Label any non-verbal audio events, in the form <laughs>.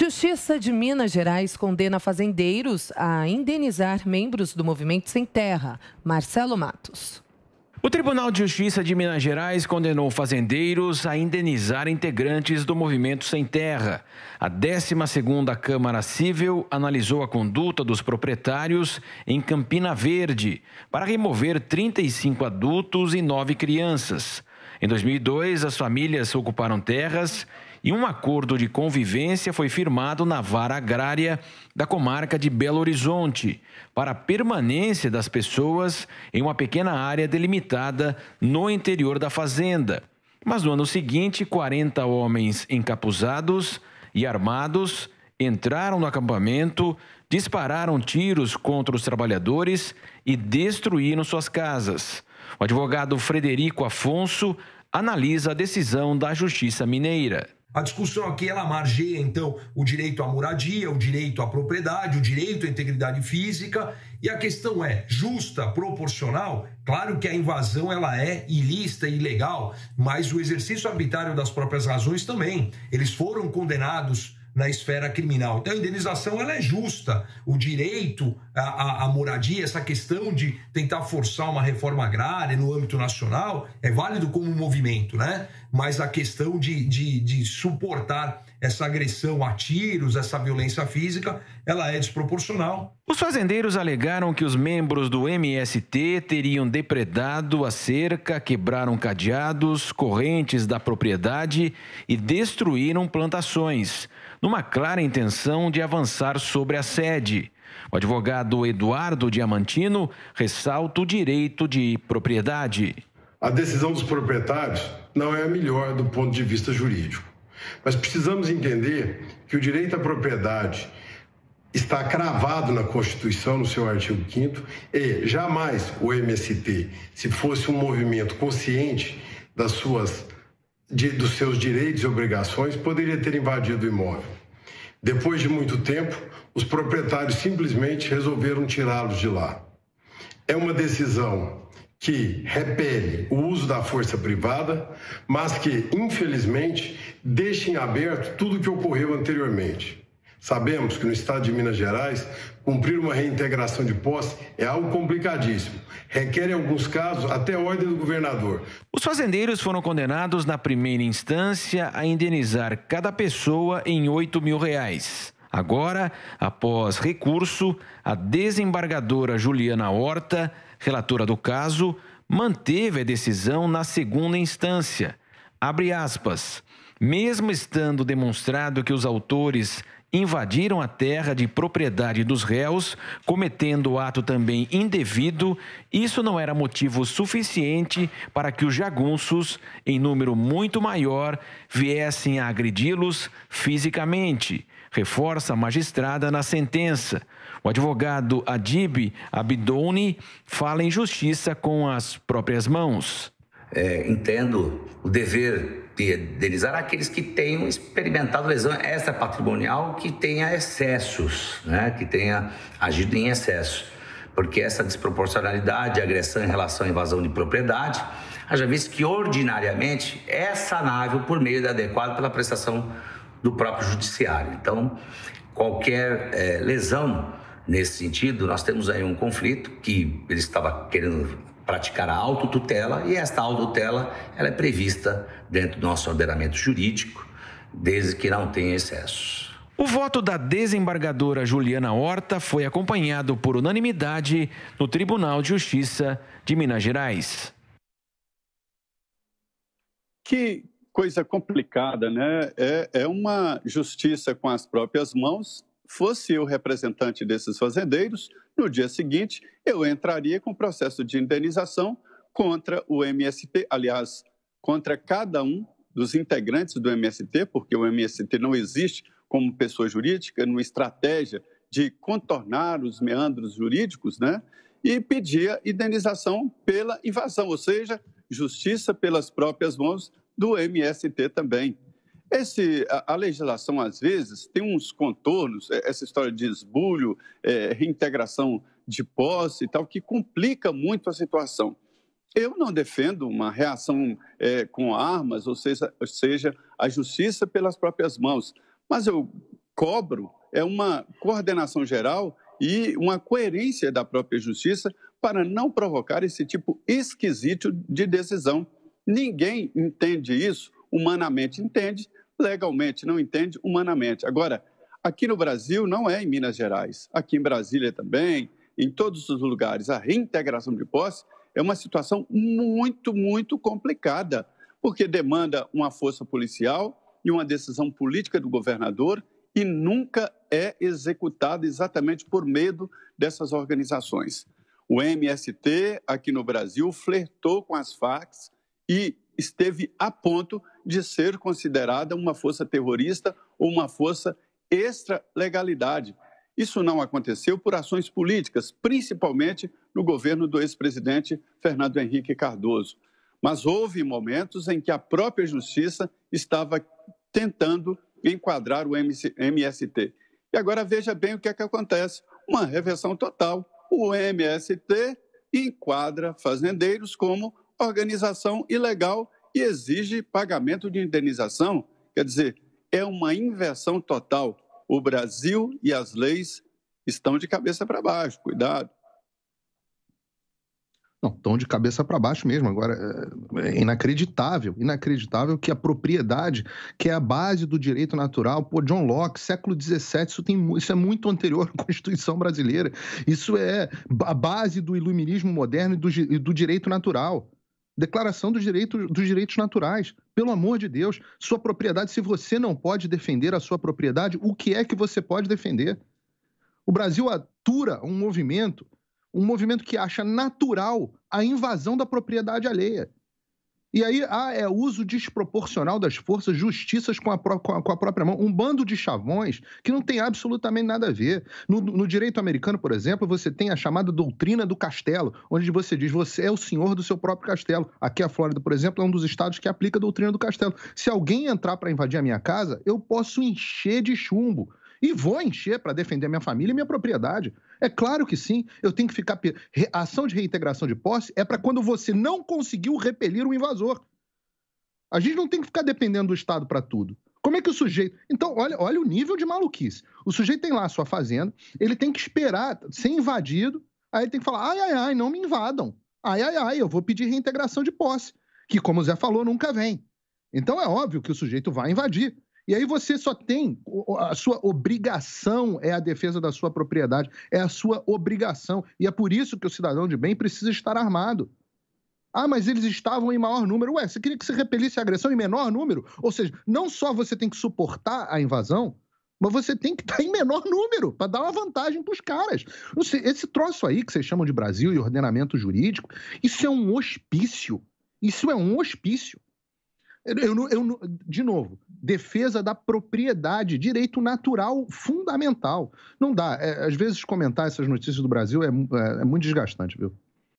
Justiça de Minas Gerais condena fazendeiros a indenizar membros do movimento Sem Terra. Marcelo Matos. O Tribunal de Justiça de Minas Gerais condenou fazendeiros a indenizar integrantes do Movimento Sem Terra. A 12ª Câmara Civil analisou a conduta dos proprietários em Campina Verde para remover 35 adultos e 9 crianças. Em 2002, as famílias ocuparam terras e um acordo de convivência foi firmado na vara agrária da comarca de Belo Horizonte para a permanência das pessoas em uma pequena área delimitada no interior da fazenda. Mas no ano seguinte, 40 homens encapuzados e armados entraram no acampamento, dispararam tiros contra os trabalhadores e destruíram suas casas. O advogado Frederico Afonso analisa a decisão da Justiça Mineira. A discussão aqui ela margeia então o direito à moradia, o direito à propriedade, o direito à integridade física, e a questão é justa, proporcional? Claro que a invasão ela é ilícita, ilegal, mas o exercício arbitrário das próprias razões também. Eles foram condenados na esfera criminal. Então, a indenização ela é justa. O direito à, à, à, moradia, essa questão de tentar forçar uma reforma agrária no âmbito nacional, é válido como um movimento, né? Mas a questão de, de, de suportar essa agressão a tiros, essa violência física, ela é desproporcional. Os fazendeiros alegaram que os membros do MST teriam depredado a cerca, quebraram cadeados, correntes da propriedade e destruíram plantações, numa clara intenção de avançar sobre a sede. O advogado Eduardo Diamantino ressalta o direito de propriedade. A decisão dos proprietários não é a melhor do ponto de vista jurídico. Mas precisamos entender que o direito à propriedade está cravado na Constituição, no seu artigo 5 e jamais o MST, se fosse um movimento consciente das suas, de, dos seus direitos e obrigações, poderia ter invadido o imóvel. Depois de muito tempo, os proprietários simplesmente resolveram tirá-los de lá. É uma decisão que repele o uso da força privada, mas que, infelizmente, deixa em aberto tudo o que ocorreu anteriormente. Sabemos que no estado de Minas Gerais, cumprir uma reintegração de posse é algo complicadíssimo. Requer, em alguns casos, até ordem do governador. Os fazendeiros foram condenados na primeira instância a indenizar cada pessoa em 8 mil reais. Agora, após recurso, a desembargadora Juliana Horta relatora do caso, manteve a decisão na segunda instância. Abre aspas. Mesmo estando demonstrado que os autores invadiram a terra de propriedade dos réus, cometendo ato também indevido, isso não era motivo suficiente para que os jagunços, em número muito maior, viessem a agredi-los fisicamente, reforça a magistrada na sentença. O advogado Adib Abdoni fala em justiça com as próprias mãos. É, entendo o dever de fidelizar aqueles que tenham experimentado lesão patrimonial que tenha excessos, né? que tenha agido em excesso. Porque essa desproporcionalidade, agressão em relação à invasão de propriedade, haja visto que ordinariamente é sanável por meio de adequado pela prestação do próprio judiciário. Então, qualquer é, lesão Nesse sentido, nós temos aí um conflito que ele estava querendo praticar a autotutela e esta autotutela ela é prevista dentro do nosso ordenamento jurídico, desde que não tenha excessos. O voto da desembargadora Juliana Horta foi acompanhado por unanimidade no Tribunal de Justiça de Minas Gerais. Que coisa complicada, né? É, é uma justiça com as próprias mãos fosse eu representante desses fazendeiros, no dia seguinte eu entraria com processo de indenização contra o MST, aliás, contra cada um dos integrantes do MST, porque o MST não existe como pessoa jurídica, numa estratégia de contornar os meandros jurídicos, né? E pedia indenização pela invasão, ou seja, justiça pelas próprias mãos do MST também. Esse, a, a, legislação, às vezes, tem uns contornos, é, essa história de esbulho, é, reintegração de posse e tal, que complica muito a situação. Eu não defendo uma reação é, com armas, ou seja, ou seja, a justiça pelas próprias mãos, mas eu cobro é uma coordenação geral e uma coerência da própria justiça para não provocar esse tipo esquisito de decisão. Ninguém entende isso humanamente entende legalmente, não entende humanamente. Agora, aqui no Brasil não é em Minas Gerais, aqui em Brasília também, em todos os lugares, a reintegração de posse é uma situação muito, muito complicada, porque demanda uma força policial e uma decisão política do governador e nunca é executada exatamente por medo dessas organizações. O MST aqui no Brasil flertou com as FARC e esteve a ponto de ser considerada uma força terrorista ou uma força extra-legalidade. Isso não aconteceu por ações políticas, principalmente no governo do ex-presidente Fernando Henrique Cardoso. Mas houve momentos em que a própria justiça estava tentando enquadrar o MST. E agora veja bem o que é que acontece: uma reversão total. O MST enquadra fazendeiros como organização ilegal e exige pagamento de indenização. Quer dizer, é uma inversão total. O Brasil e as leis estão de cabeça para baixo, cuidado. Não, estão de cabeça para baixo mesmo. Agora, é, é inacreditável, inacreditável que a propriedade, que é a base do direito natural, pô, John Locke, século XVII, isso, tem, isso é muito anterior <laughs> à Constituição brasileira. Isso é a base do iluminismo moderno e do, e do direito natural. Declaração dos direitos, dos direitos naturais. Pelo amor de Deus, sua propriedade, se você não pode defender a sua propriedade, o que é que você pode defender? O Brasil atura um movimento, um movimento que acha natural a invasão da propriedade alheia. E aí, ah, é uso desproporcional das forças, justiças com a, com a própria mão. Um bando de chavões que não tem absolutamente nada a ver. No, no, direito americano, por exemplo, você tem a chamada doutrina do castelo, onde você diz você é o senhor do seu próprio castelo. Aqui a Flórida, por exemplo, é um dos estados que aplica a doutrina do castelo. Se alguém entrar para invadir a minha casa, eu posso encher de chumbo. E vou encher para defender minha família e minha propriedade. É claro que sim. Eu tenho que ficar. A ação de reintegração de posse é para quando você não conseguiu repelir o invasor. A gente não tem que ficar dependendo do Estado para tudo. Como é que o sujeito. Então, olha, olha o nível de maluquice. O sujeito tem lá a sua fazenda, ele tem que esperar ser invadido, aí ele tem que falar: ai, ai, ai, não me invadam. Ai, ai, ai, eu vou pedir reintegração de posse, que, como o Zé falou, nunca vem. Então, é óbvio que o sujeito vai invadir. E aí você só tem a sua obrigação é a defesa da sua propriedade, é a sua obrigação. E é por isso que o cidadão de bem precisa estar armado. Ah, mas eles estavam em maior número. Ué, você queria que se repelisse a agressão em menor número? Ou seja, não só você tem que suportar a invasão, mas você tem que estar em menor número para dar uma vantagem para os caras. Esse troço aí que vocês chamam de Brasil e ordenamento jurídico, isso é um hospício. Isso é um hospício. Eu, eu, de novo, defesa da propriedade, direito natural fundamental. Não dá. É, às vezes comentar essas notícias do Brasil é, é, é muito desgastante, viu?